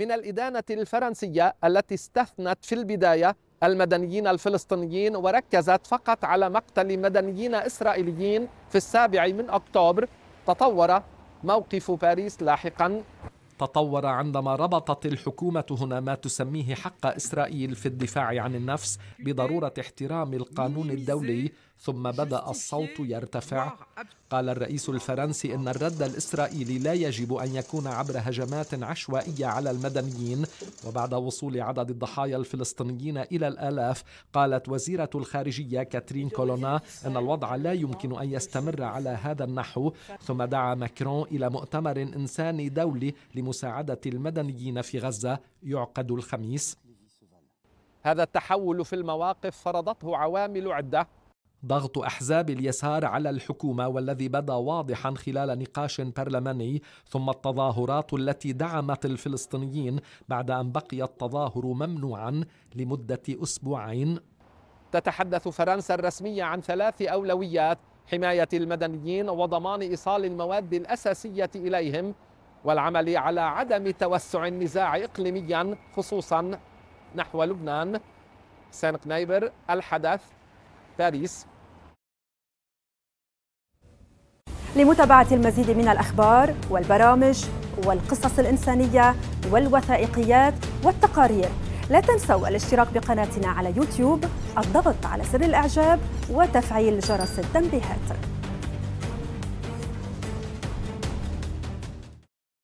من الإدانة الفرنسية التي استثنت في البداية المدنيين الفلسطينيين وركزت فقط على مقتل مدنيين إسرائيليين في السابع من أكتوبر تطور موقف باريس لاحقا تطور عندما ربطت الحكومة هنا ما تسميه حق إسرائيل في الدفاع عن النفس بضرورة احترام القانون الدولي ثم بدأ الصوت يرتفع قال الرئيس الفرنسي إن الرد الإسرائيلي لا يجب أن يكون عبر هجمات عشوائية على المدنيين وبعد وصول عدد الضحايا الفلسطينيين إلى الآلاف قالت وزيرة الخارجية كاترين كولونا أن الوضع لا يمكن أن يستمر على هذا النحو ثم دعا ماكرون إلى مؤتمر إنساني دولي لمساعدة المدنيين في غزة يعقد الخميس هذا التحول في المواقف فرضته عوامل عدة ضغط احزاب اليسار على الحكومه والذي بدا واضحا خلال نقاش برلماني ثم التظاهرات التي دعمت الفلسطينيين بعد ان بقي التظاهر ممنوعا لمده اسبوعين تتحدث فرنسا الرسميه عن ثلاث اولويات حمايه المدنيين وضمان ايصال المواد الاساسيه اليهم والعمل على عدم توسع النزاع إقليميا خصوصا نحو لبنان سان قنيبر الحدث باريس لمتابعة المزيد من الأخبار والبرامج والقصص الإنسانية والوثائقيات والتقارير لا تنسوا الاشتراك بقناتنا على يوتيوب الضغط على زر الإعجاب وتفعيل جرس التنبيهات